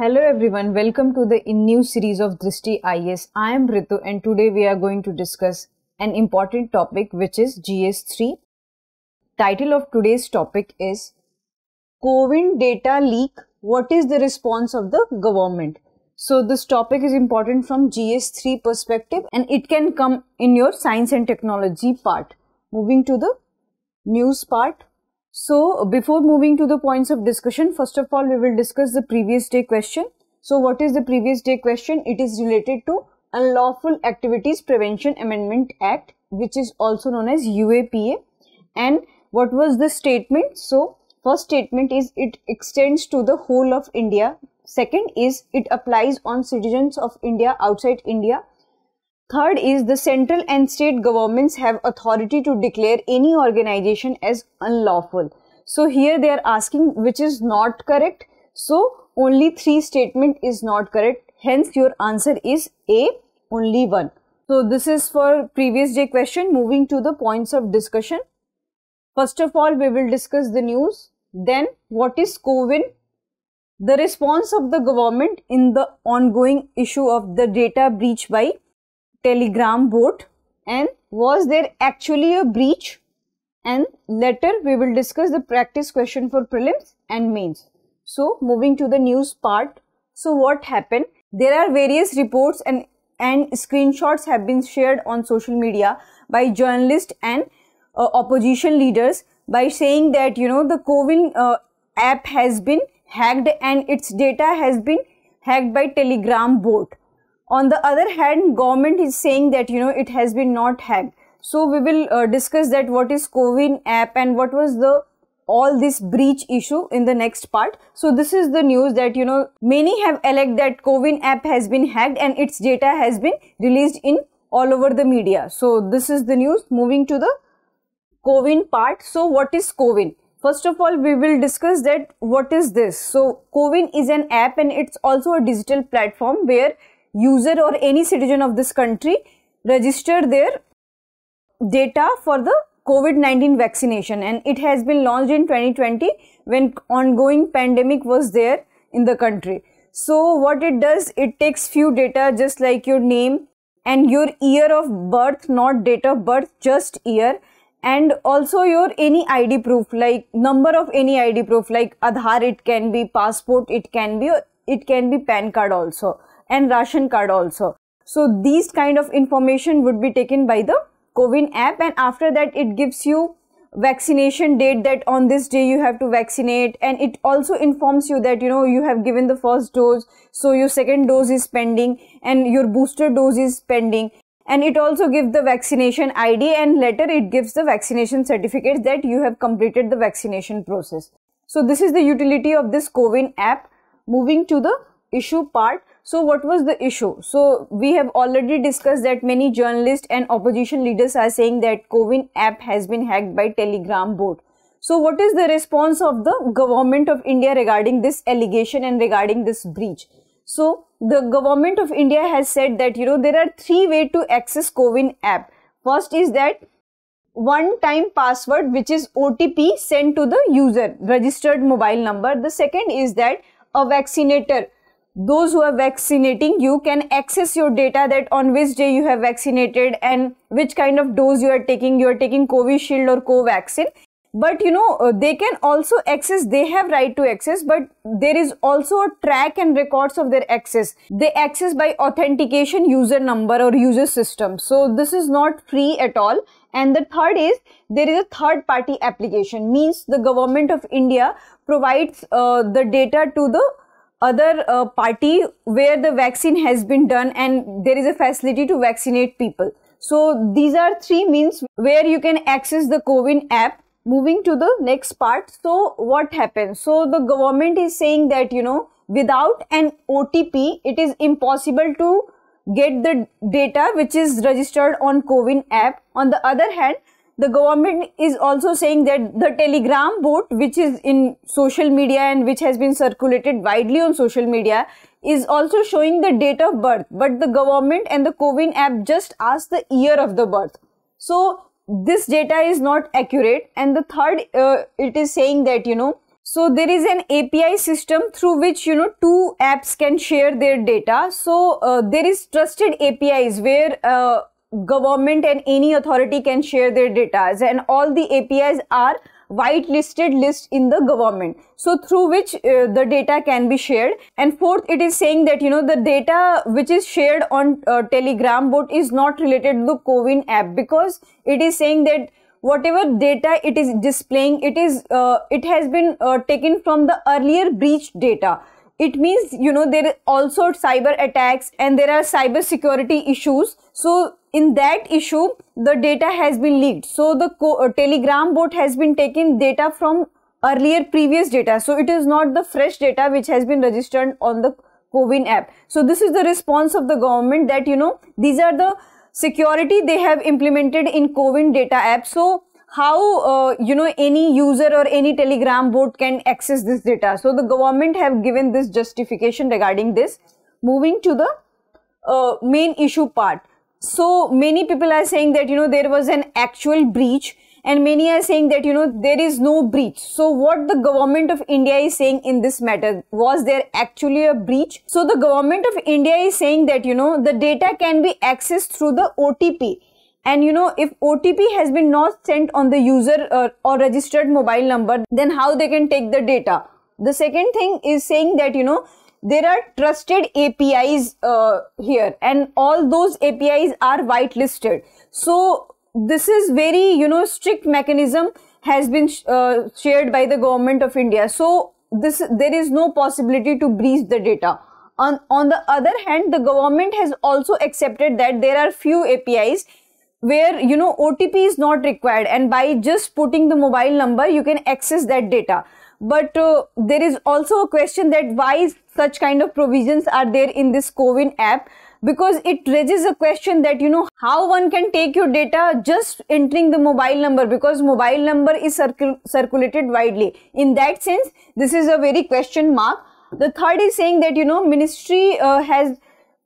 Hello everyone, welcome to the in new series of Drishti IS. I am Ritu and today we are going to discuss an important topic which is GS3. Title of today's topic is COVID data leak. What is the response of the government? So this topic is important from GS3 perspective and it can come in your science and technology part. Moving to the news part. So, before moving to the points of discussion, first of all, we will discuss the previous day question. So, what is the previous day question? It is related to Unlawful Activities Prevention Amendment Act, which is also known as UAPA. And what was the statement? So, first statement is it extends to the whole of India. Second is it applies on citizens of India outside India. Third is the central and state governments have authority to declare any organization as unlawful. So here they are asking which is not correct. So only three statement is not correct. Hence your answer is A, only one. So this is for previous day question. Moving to the points of discussion. First of all, we will discuss the news. Then what is COVIN? The response of the government in the ongoing issue of the data breach by telegram boat and was there actually a breach and later we will discuss the practice question for prelims and mains. So moving to the news part. So what happened? There are various reports and, and screenshots have been shared on social media by journalists and uh, opposition leaders by saying that you know the Covin uh, app has been hacked and its data has been hacked by Telegram bot on the other hand government is saying that you know it has been not hacked so we will uh, discuss that what is covin app and what was the all this breach issue in the next part so this is the news that you know many have alleged that covin app has been hacked and its data has been released in all over the media so this is the news moving to the covin part so what is covin First of all, we will discuss that what is this. So, Covin is an app and it's also a digital platform where user or any citizen of this country register their data for the COVID-19 vaccination and it has been launched in 2020 when ongoing pandemic was there in the country. So what it does, it takes few data just like your name and your year of birth, not date of birth, just year and also your any ID proof like number of any ID proof like Aadhaar it can be, passport it can be, it can be PAN card also and ration card also. So these kind of information would be taken by the Covin app and after that it gives you vaccination date that on this day you have to vaccinate and it also informs you that you know you have given the first dose so your second dose is pending and your booster dose is pending and it also gives the vaccination id and later it gives the vaccination certificate that you have completed the vaccination process so this is the utility of this covin app moving to the issue part so what was the issue? So we have already discussed that many journalists and opposition leaders are saying that Covin app has been hacked by Telegram bot. So what is the response of the government of India regarding this allegation and regarding this breach? So the government of India has said that you know there are three ways to access Covin app. First is that one time password which is OTP sent to the user registered mobile number. The second is that a vaccinator those who are vaccinating you can access your data that on which day you have vaccinated and which kind of dose you are taking you are taking covishield or covaxin but you know uh, they can also access they have right to access but there is also a track and records of their access they access by authentication user number or user system so this is not free at all and the third is there is a third party application means the government of india provides uh, the data to the other uh, party where the vaccine has been done and there is a facility to vaccinate people. So these are three means where you can access the COVID app. Moving to the next part. So what happens? So the government is saying that, you know, without an OTP, it is impossible to get the data which is registered on COVID app. On the other hand, the government is also saying that the telegram boat which is in social media and which has been circulated widely on social media is also showing the date of birth but the government and the covin app just ask the year of the birth so this data is not accurate and the third uh, it is saying that you know so there is an api system through which you know two apps can share their data so uh, there is trusted apis where uh, government and any authority can share their data and all the APIs are whitelisted list in the government so through which uh, the data can be shared and fourth it is saying that you know the data which is shared on uh, telegram bot is not related to the covin app because it is saying that whatever data it is displaying it is uh, it has been uh, taken from the earlier breach data it means you know there are also cyber attacks and there are cyber security issues so in that issue the data has been leaked so the uh, telegram bot has been taking data from earlier previous data so it is not the fresh data which has been registered on the covin app so this is the response of the government that you know these are the security they have implemented in covin data app so how uh, you know any user or any telegram bot can access this data so the government have given this justification regarding this moving to the uh, main issue part so many people are saying that you know there was an actual breach and many are saying that you know there is no breach so what the government of india is saying in this matter was there actually a breach so the government of india is saying that you know the data can be accessed through the otp and you know if otp has been not sent on the user uh, or registered mobile number then how they can take the data the second thing is saying that you know there are trusted apis uh, here and all those apis are whitelisted so this is very you know strict mechanism has been sh uh, shared by the government of india so this there is no possibility to breach the data on, on the other hand the government has also accepted that there are few apis where you know OTP is not required and by just putting the mobile number you can access that data. But uh, there is also a question that why such kind of provisions are there in this Covin app because it raises a question that you know how one can take your data just entering the mobile number because mobile number is circul circulated widely. In that sense, this is a very question mark. The third is saying that you know ministry uh, has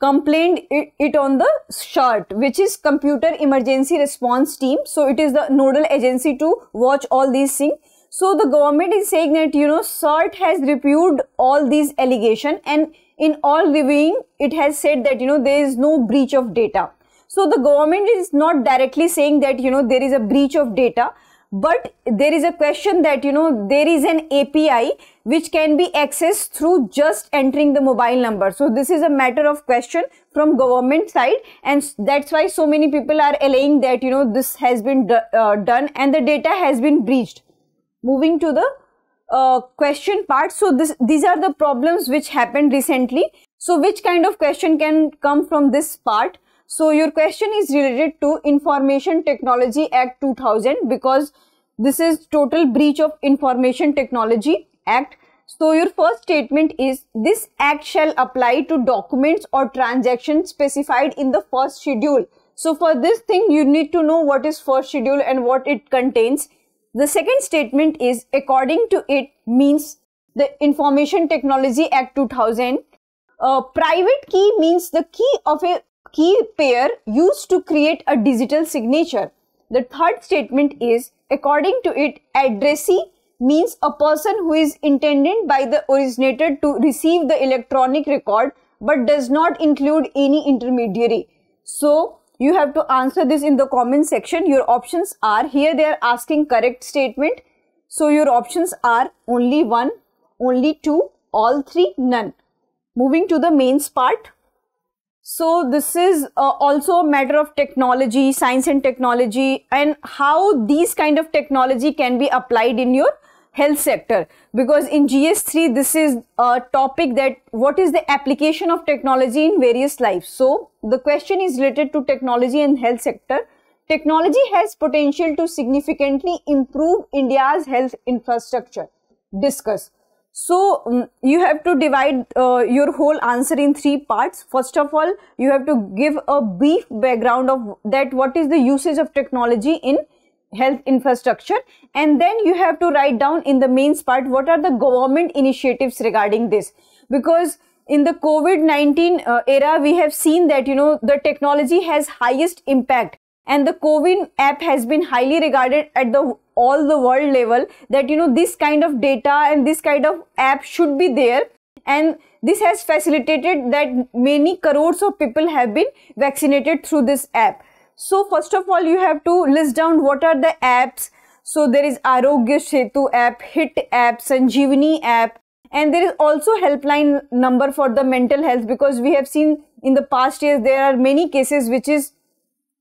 complained it, it on the shirt which is computer emergency response team so it is the nodal agency to watch all these things so the government is saying that you know CERT has reviewed all these allegation and in all reviewing it has said that you know there is no breach of data. So the government is not directly saying that you know there is a breach of data but there is a question that you know there is an API which can be accessed through just entering the mobile number. So this is a matter of question from government side and that's why so many people are alleging that you know this has been do uh, done and the data has been breached. Moving to the uh, question part. So this, these are the problems which happened recently. So which kind of question can come from this part? So your question is related to Information Technology Act 2000 because this is total breach of Information Technology Act. So your first statement is this act shall apply to documents or transactions specified in the first schedule. So for this thing you need to know what is first schedule and what it contains. The second statement is according to it means the Information Technology Act 2000 uh, private key means the key of a key pair used to create a digital signature. The third statement is according to it addressee means a person who is intended by the originator to receive the electronic record but does not include any intermediary. So you have to answer this in the comment section. Your options are here they are asking correct statement. So your options are only one, only two, all three, none. Moving to the mains part. So this is uh, also a matter of technology, science and technology and how these kind of technology can be applied in your health sector because in GS3 this is a topic that what is the application of technology in various lives. So the question is related to technology and health sector. Technology has potential to significantly improve India's health infrastructure. Discuss. So mm, you have to divide uh, your whole answer in three parts. First of all, you have to give a brief background of that what is the usage of technology in health infrastructure and then you have to write down in the mains part what are the government initiatives regarding this because in the COVID-19 uh, era, we have seen that, you know, the technology has highest impact and the Covin app has been highly regarded at the all the world level that you know this kind of data and this kind of app should be there and this has facilitated that many crores of people have been vaccinated through this app so first of all you have to list down what are the apps so there is arogya setu app hit app sanjeevani app and there is also helpline number for the mental health because we have seen in the past years there are many cases which is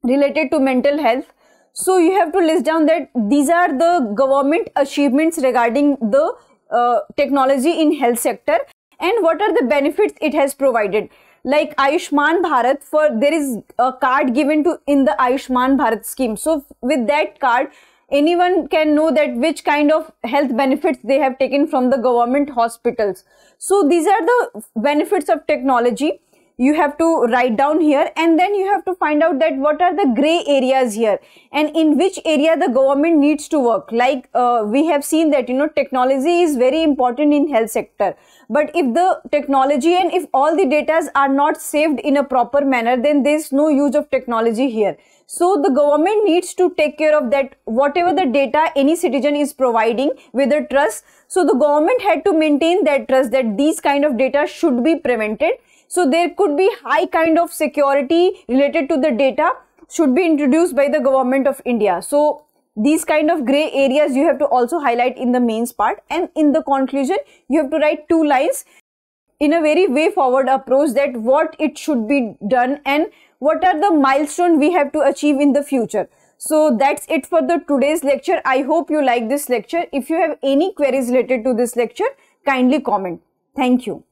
related to mental health. So you have to list down that these are the government achievements regarding the uh, technology in health sector and what are the benefits it has provided. Like Ayushman Bharat, for there is a card given to in the Ayushman Bharat scheme. So with that card, anyone can know that which kind of health benefits they have taken from the government hospitals. So these are the benefits of technology you have to write down here and then you have to find out that what are the gray areas here and in which area the government needs to work like uh, we have seen that you know technology is very important in health sector but if the technology and if all the datas are not saved in a proper manner then there's no use of technology here so the government needs to take care of that whatever the data any citizen is providing with a trust so the government had to maintain that trust that these kind of data should be prevented so there could be high kind of security related to the data should be introduced by the government of India. So these kind of gray areas you have to also highlight in the mains part and in the conclusion you have to write two lines in a very way forward approach that what it should be done and what are the milestone we have to achieve in the future. So that's it for the today's lecture. I hope you like this lecture. If you have any queries related to this lecture, kindly comment. Thank you.